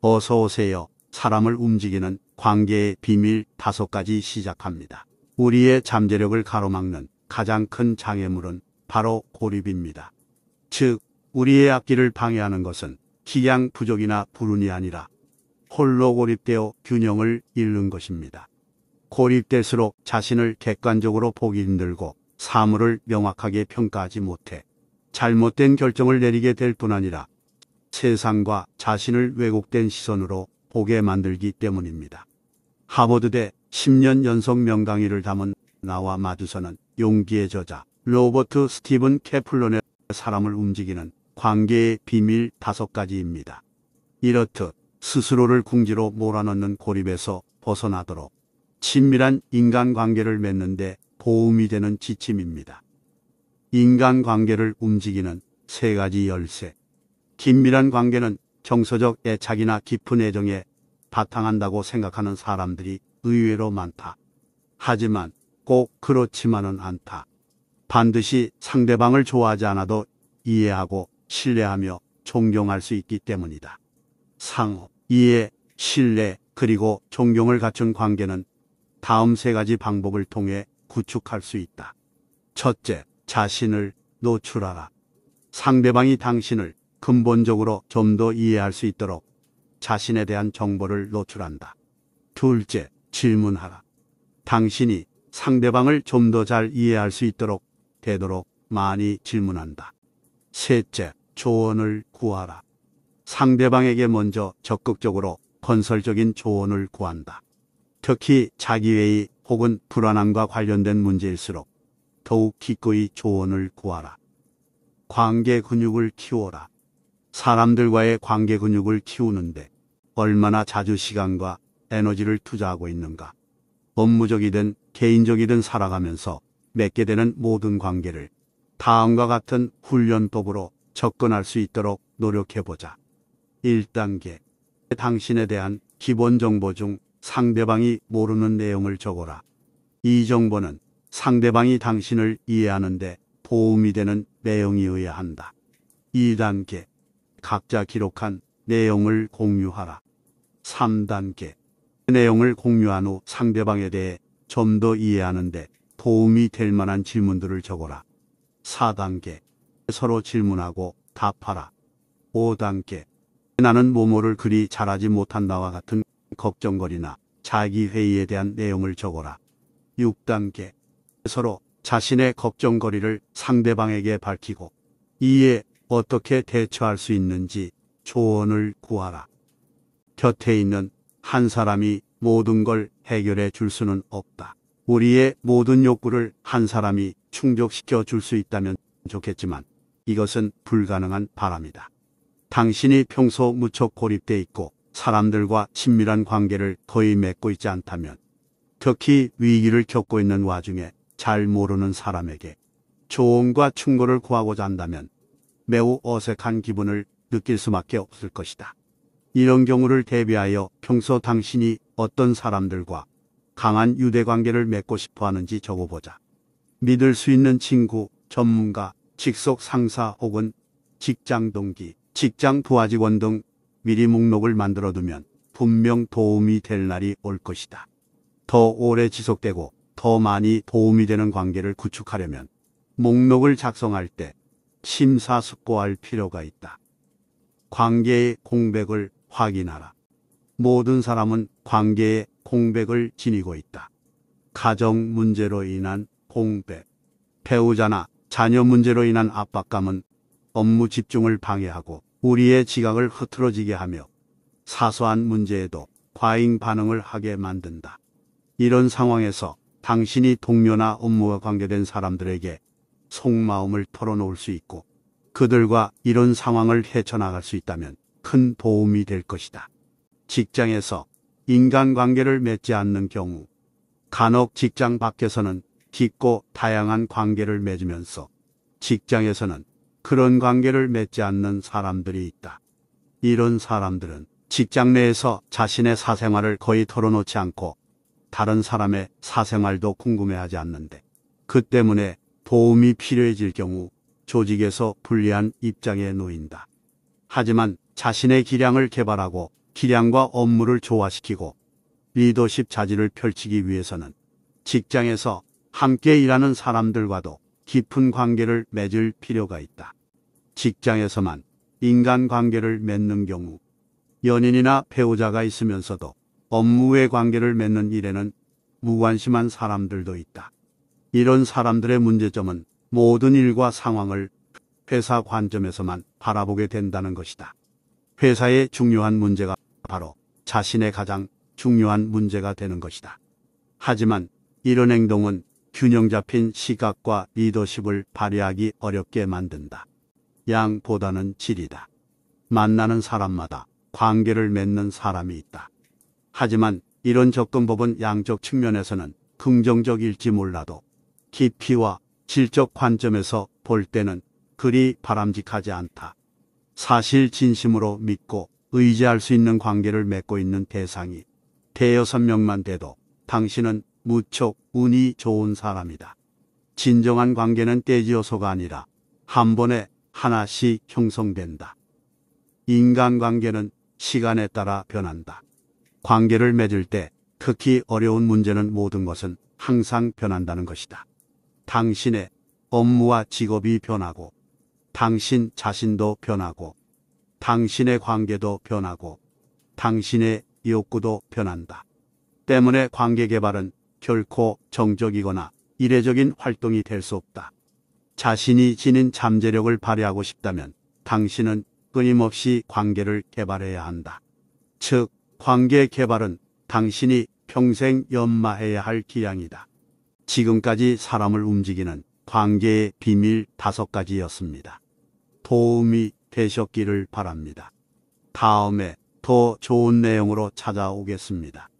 어서 오세요. 사람을 움직이는 관계의 비밀 다섯 가지 시작합니다. 우리의 잠재력을 가로막는 가장 큰 장애물은 바로 고립입니다. 즉, 우리의 악기를 방해하는 것은 기량 부족이나 불운이 아니라 홀로 고립되어 균형을 잃는 것입니다. 고립될수록 자신을 객관적으로 보기 힘들고 사물을 명확하게 평가하지 못해 잘못된 결정을 내리게 될 뿐 아니라 세상과 자신을 왜곡된 시선으로 보게 만들기 때문입니다. 하버드대 10년 연속 명강의를 담은 나와 마주서는 용기의 저자 로버트 스티븐 케플론의 사람을 움직이는 관계의 비밀 다섯 가지입니다. 이렇듯 스스로를 궁지로 몰아넣는 고립에서 벗어나도록 친밀한 인간관계를 맺는데 도움이 되는 지침입니다. 인간관계를 움직이는 세 가지 열쇠 긴밀한 관계는 정서적 애착이나 깊은 애정에 바탕한다고 생각하는 사람들이 의외로 많다. 하지만 꼭 그렇지만은 않다. 반드시 상대방을 좋아하지 않아도 이해하고 신뢰하며 존경할 수 있기 때문이다. 상호, 이해, 신뢰, 그리고 존경을 갖춘 관계는 다음 세 가지 방법을 통해 구축할 수 있다. 첫째, 자신을 노출하라. 상대방이 당신을 근본적으로 좀 더 이해할 수 있도록 자신에 대한 정보를 노출한다. 둘째, 질문하라. 당신이 상대방을 좀 더 잘 이해할 수 있도록 되도록 많이 질문한다. 셋째, 조언을 구하라. 상대방에게 먼저 적극적으로 건설적인 조언을 구한다. 특히 자기회의 혹은 불안함과 관련된 문제일수록 더욱 기꺼이 조언을 구하라. 관계 근육을 키워라. 사람들과의 관계 근육을 키우는데 얼마나 자주 시간과 에너지를 투자하고 있는가. 업무적이든 개인적이든 살아가면서 맺게 되는 모든 관계를 다음과 같은 훈련법으로 접근할 수 있도록 노력해보자. 1단계 당신에 대한 기본 정보 중 상대방이 모르는 내용을 적어라. 이 정보는 상대방이 당신을 이해하는데 도움이 되는 내용이어야 한다. 2단계 각자 기록한 내용을 공유하라. 3단계 그 내용을 공유한 후 상대방에 대해 좀 더 이해하는데 도움이 될 만한 질문들을 적어라. 4단계 서로 질문하고 답하라. 5단계 나는 모모를 그리 잘하지 못한 나와 같은 걱정거리나 자기 회의에 대한 내용을 적어라. 6단계 서로 자신의 걱정거리를 상대방에게 밝히고 이에 어떻게 대처할 수 있는지 조언을 구하라. 곁에 있는 한 사람이 모든 걸 해결해 줄 수는 없다. 우리의 모든 욕구를 한 사람이 충족시켜 줄 수 있다면 좋겠지만 이것은 불가능한 바람이다. 당신이 평소 무척 고립돼 있고 사람들과 친밀한 관계를 거의 맺고 있지 않다면 특히 위기를 겪고 있는 와중에 잘 모르는 사람에게 조언과 충고를 구하고자 한다면 매우 어색한 기분을 느낄 수밖에 없을 것이다. 이런 경우를 대비하여 평소 당신이 어떤 사람들과 강한 유대 관계를 맺고 싶어 하는지 적어보자. 믿을 수 있는 친구, 전문가, 직속 상사 혹은 직장 동기, 직장 부하직원 등 미리 목록을 만들어두면 분명 도움이 될 날이 올 것이다. 더 오래 지속되고 더 많이 도움이 되는 관계를 구축하려면 목록을 작성할 때 심사숙고할 필요가 있다. 관계의 공백을 확인하라. 모든 사람은 관계의 공백을 지니고 있다. 가정 문제로 인한 공백, 배우자나 자녀 문제로 인한 압박감은 업무 집중을 방해하고 우리의 지각을 흐트러지게 하며 사소한 문제에도 과잉 반응을 하게 만든다. 이런 상황에서 당신이 동료나 업무와 관계된 사람들에게 속마음을 털어놓을 수 있고 그들과 이런 상황을 헤쳐나갈 수 있다면 큰 도움이 될 것이다. 직장에서 인간관계를 맺지 않는 경우 간혹 직장 밖에서는 깊고 다양한 관계를 맺으면서 직장에서는 그런 관계를 맺지 않는 사람들이 있다. 이런 사람들은 직장 내에서 자신의 사생활을 거의 털어놓지 않고 다른 사람의 사생활도 궁금해하지 않는데 그 때문에 도움이 필요해질 경우 조직에서 불리한 입장에 놓인다. 하지만 자신의 기량을 개발하고 기량과 업무를 조화시키고 리더십 자질을 펼치기 위해서는 직장에서 함께 일하는 사람들과도 깊은 관계를 맺을 필요가 있다. 직장에서만 인간관계를 맺는 경우 연인이나 배우자가 있으면서도 업무의 관계를 맺는 일에는 무관심한 사람들도 있다. 이런 사람들의 문제점은 모든 일과 상황을 회사 관점에서만 바라보게 된다는 것이다. 회사의 중요한 문제가 바로 자신의 가장 중요한 문제가 되는 것이다. 하지만 이런 행동은 균형 잡힌 시각과 리더십을 발휘하기 어렵게 만든다. 양보다는 질이다. 만나는 사람마다 관계를 맺는 사람이 있다. 하지만 이런 접근법은 양적 측면에서는 긍정적일지 몰라도 깊이와 질적 관점에서 볼 때는 그리 바람직하지 않다. 사실 진심으로 믿고 의지할 수 있는 관계를 맺고 있는 대상이 대여섯 명만 돼도 당신은 무척 운이 좋은 사람이다. 진정한 관계는 떼지어서가 아니라 한 번에 하나씩 형성된다. 인간관계는 시간에 따라 변한다. 관계를 맺을 때 특히 어려운 문제는 모든 것은 항상 변한다는 것이다. 당신의 업무와 직업이 변하고 당신 자신도 변하고 당신의 관계도 변하고 당신의 욕구도 변한다. 때문에 관계 개발은 결코 정적이거나 이례적인 활동이 될 수 없다. 자신이 지닌 잠재력을 발휘하고 싶다면 당신은 끊임없이 관계를 개발해야 한다. 즉, 관계 개발은 당신이 평생 연마해야 할 기량이다. 지금까지 사람을 움직이는 관계의 비밀 다섯 가지였습니다. 도움이 되셨기를 바랍니다. 다음에 더 좋은 내용으로 찾아오겠습니다.